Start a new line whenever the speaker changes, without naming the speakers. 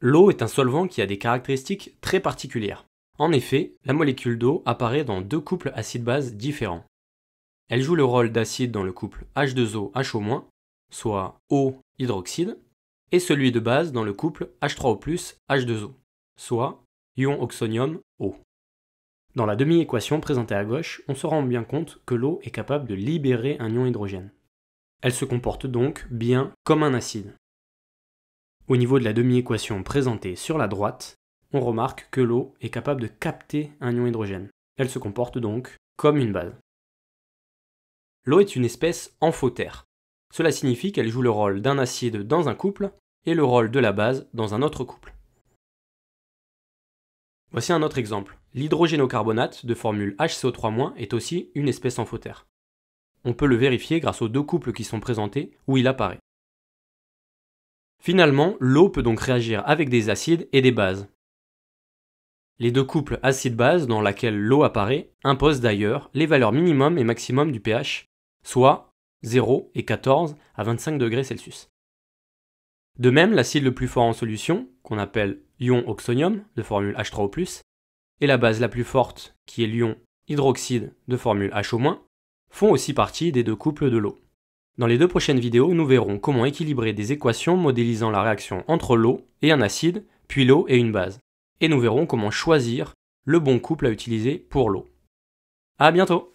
L'eau est un solvant qui a des caractéristiques très particulières. En effet, la molécule d'eau apparaît dans deux couples acide-base différents. Elle joue le rôle d'acide dans le couple h 2 oho soit O hydroxyde, et celui de base dans le couple h 3 o h 2 o soit ion oxonium O. Dans la demi-équation présentée à gauche, on se rend bien compte que l'eau est capable de libérer un ion hydrogène. Elle se comporte donc bien comme un acide, au niveau de la demi-équation présentée sur la droite, on remarque que l'eau est capable de capter un ion hydrogène. Elle se comporte donc comme une base. L'eau est une espèce amphotère. Cela signifie qu'elle joue le rôle d'un acide dans un couple et le rôle de la base dans un autre couple. Voici un autre exemple. L'hydrogénocarbonate de formule HCO3- est aussi une espèce amphotère. On peut le vérifier grâce aux deux couples qui sont présentés où il apparaît. Finalement, l'eau peut donc réagir avec des acides et des bases. Les deux couples acide-base dans laquelle l'eau apparaît imposent d'ailleurs les valeurs minimum et maximum du pH, soit 0 et 14 à 25 degrés Celsius. De même, l'acide le plus fort en solution, qu'on appelle ion oxonium de formule H3O+, et la base la plus forte, qui est l'ion hydroxyde de formule HO-, font aussi partie des deux couples de l'eau. Dans les deux prochaines vidéos, nous verrons comment équilibrer des équations modélisant la réaction entre l'eau et un acide, puis l'eau et une base. Et nous verrons comment choisir le bon couple à utiliser pour l'eau. A bientôt